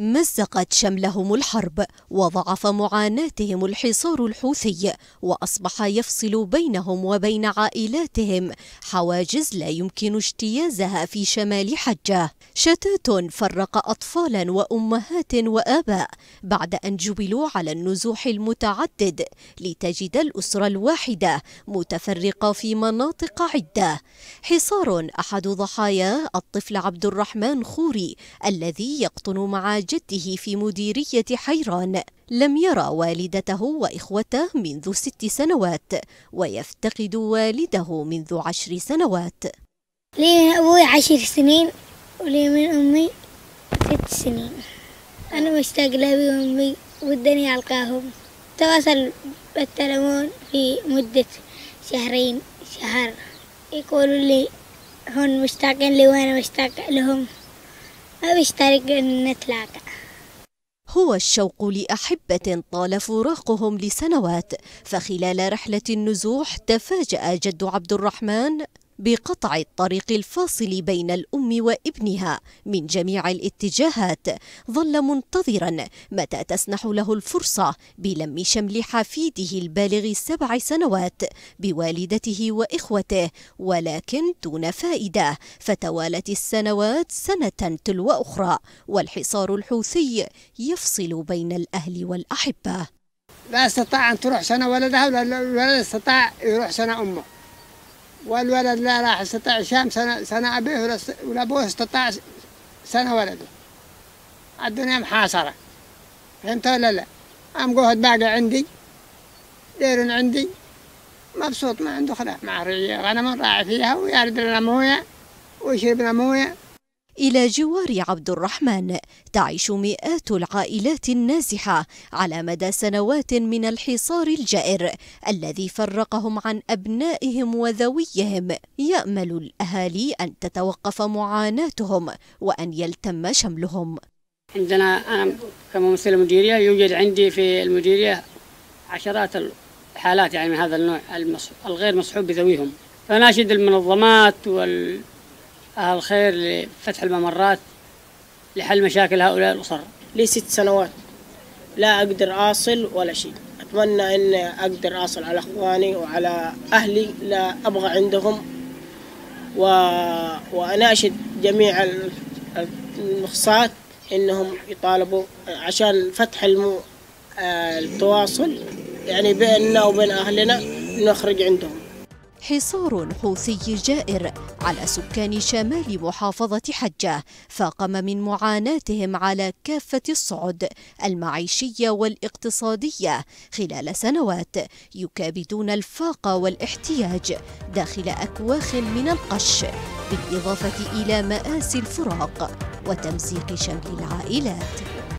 مزقت شملهم الحرب وضعف معاناتهم الحصار الحوثي واصبح يفصل بينهم وبين عائلاتهم حواجز لا يمكن اجتيازها في شمال حجه شتات فرق اطفالا وامهات واباء بعد ان جبلوا على النزوح المتعدد لتجد الاسره الواحده متفرقه في مناطق عده حصار احد ضحايا الطفل عبد الرحمن خوري الذي يقطن مع جده في مديرية حيران لم يرى والدته وإخوته منذ ست سنوات ويفتقد والده منذ عشر سنوات لي من أبوي عشر سنين ولي من أمي ست سنين أنا مشتاق لأبي وأمي ودني ألقاهم تواصل بالتلمون في مدة شهرين شهر يقولوا لي هون مشتاقين لي وأنا مشتاق لهم نتلاقى هو الشوق لأحبة طال فراقهم لسنوات فخلال رحلة النزوح تفاجأ جد عبد الرحمن بقطع الطريق الفاصل بين الأم وابنها من جميع الاتجاهات ظل منتظرا متى تسنح له الفرصة بلم شمل حفيده البالغ سبع سنوات بوالدته وإخوته ولكن دون فائدة فتوالت السنوات سنة تلو أخرى والحصار الحوثي يفصل بين الأهل والأحبة لا استطاع أن تروح سنة ولدها ولا استطاع يروح سنة أمه والولد لا راح استطاع شام سنة, سنة أبيه أبوه استطاع سنة ولده الدنيا محاصرة فهمت ولا لا أم قهد باقي عندي دير عندي مبسوط ما عنده خلاف مع رعية غنم راعي فيها ويارد لنا موية ويشرب لنا موية إلى جوار عبد الرحمن تعيش مئات العائلات النازحة على مدى سنوات من الحصار الجائر الذي فرقهم عن أبنائهم وذويهم يأمل الأهالي أن تتوقف معاناتهم وأن يلتم شملهم عندنا أنا كممثل المديرية يوجد عندي في المديرية عشرات الحالات يعني من هذا النوع الغير مصحوب بذويهم فناشد المنظمات وال أهل الخير لفتح الممرات لحل مشاكل هؤلاء الأسر لي ست سنوات لا أقدر أصل ولا شيء أتمنى أن أقدر أصل على أخواني وعلى أهلي لا أبغى عندهم و... وأناشد جميع المخصات انهم يطالبوا عشان فتح آه، التواصل يعني بيننا وبين اهلنا نخرج عندهم حصار حوثي جائر على سكان شمال محافظة حجة فاقم من معاناتهم على كافة الصعد المعيشية والاقتصادية خلال سنوات يكابدون الفاقة والاحتياج داخل أكواخ من القش بالإضافة إلى مآسي الفراق وتمزيق شمل العائلات